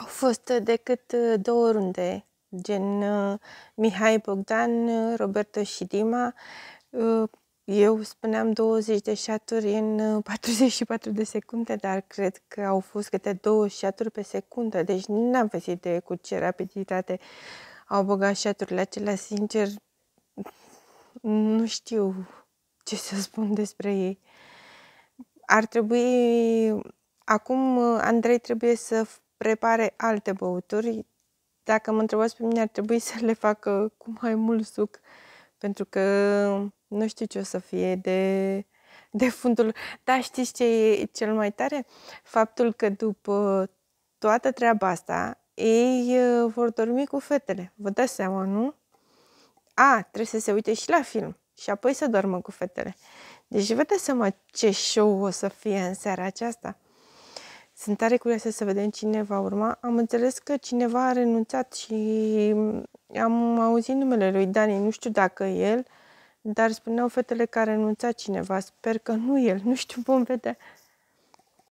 Au fost uh, decât uh, două runde, gen uh, Mihai Bogdan, Roberto și Dima. Eu spuneam 20 de șaturi în 44 de secunde, dar cred că au fost câte două șaturi pe secundă, deci n-am văzut de cu ce rapiditate au băgat șaturile acelea, sincer, nu știu ce să spun despre ei. Ar trebui, acum Andrei trebuie să prepare alte băuturi. Dacă mă întrebați pe mine, ar trebui să le facă cu mai mult suc, pentru că nu știu ce o să fie de, de fundul. Dar știți ce e cel mai tare? Faptul că după toată treaba asta, ei vor dormi cu fetele. Vă dați seama, nu? A, trebuie să se uite și la film și apoi să dormă cu fetele. Deci vă dați seama ce show o să fie în seara aceasta. Sunt tare curioasă să vedem cine va urma. Am înțeles că cineva a renunțat și am auzit numele lui Dani, nu știu dacă el, dar spuneau fetele că a renunțat cineva. Sper că nu el, nu știu, vom vedea.